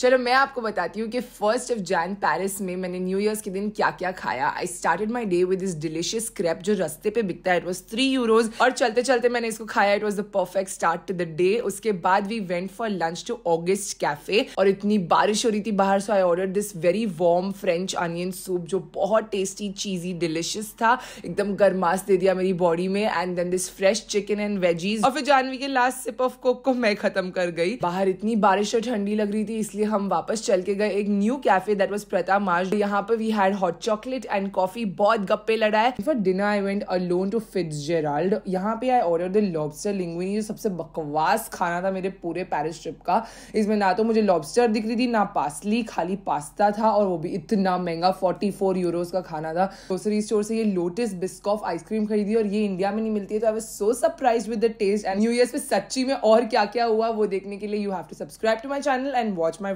चलो मैं आपको बताती हूँ कि फर्स्ट ऑफ जैन पेरिस में मैंने न्यू ईयर्स के दिन क्या क्या खाया I started my day with this delicious crepe जो रस्ते पे बिकता है इट वॉज थ्री यूरोज और चलते चलते मैंने इसको खाया it was the perfect start to the day उसके बाद we went for lunch to August cafe और इतनी बारिश हो रही थी बाहर so I order this very warm French onion soup जो बहुत टेस्टी चीजी डिलिशियस था एकदम गर्मास दे दिया मेरी बॉडी में and then this fresh chicken and veggies और फिर जानवी के लास्ट सिप ऑफ कोक को मैं खत्म कर गई बाहर इतनी बारिश और ठंडी लग रही थी इसलिए हम वापस चल के गए एक new cafe that was Pret A मार्ज यहाँ पर we had hot chocolate and coffee बहुत गप्पे लड़ाए for dinner I went alone to Fitzgerald यहाँ पे I order the lobster linguine ये सबसे बकवास खाना था मेरे पूरे पैरिस ट्रिप का इसमें ना तो मुझे लॉबस्टर दिख रही थी ना पासली खाली पास्ता था और वो भी इतना महंगा फोर्टी फोर यूरोज का खाना था ग्रोसरी स्टोर से ये लोटस बिस्कॉफ आइसक्रीम खरीदी और ये इंडिया में नहीं मिलती है तो I was so surprise with the taste and new year पे सच्ची में और क्या क्या हुआ वो देखने के लिए you have to subscribe to my channel and watch my